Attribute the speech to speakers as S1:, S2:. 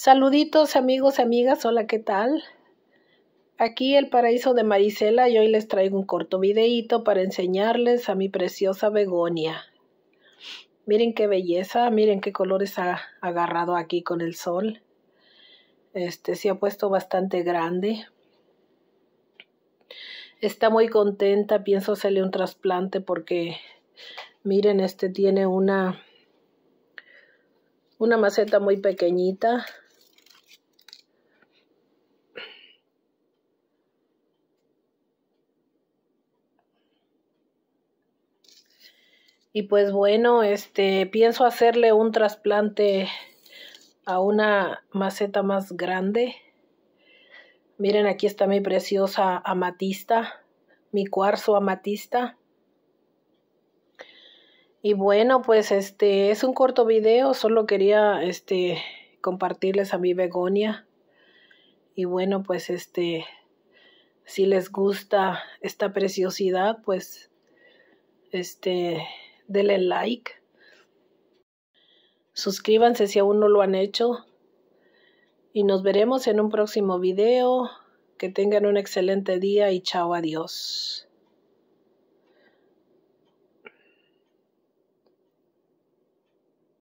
S1: Saluditos amigos, amigas, hola, ¿qué tal? Aquí el paraíso de Marisela y hoy les traigo un corto videíto para enseñarles a mi preciosa begonia. Miren qué belleza, miren qué colores ha agarrado aquí con el sol. Este se ha puesto bastante grande. Está muy contenta, pienso hacerle un trasplante porque miren, este tiene una una maceta muy pequeñita Y pues bueno, este pienso hacerle un trasplante a una maceta más grande. Miren, aquí está mi preciosa amatista, mi cuarzo amatista. Y bueno, pues este es un corto video, solo quería este compartirles a mi begonia. Y bueno, pues este si les gusta esta preciosidad, pues este denle like, suscríbanse si aún no lo han hecho y nos veremos en un próximo video. Que tengan un excelente día y chao, adiós.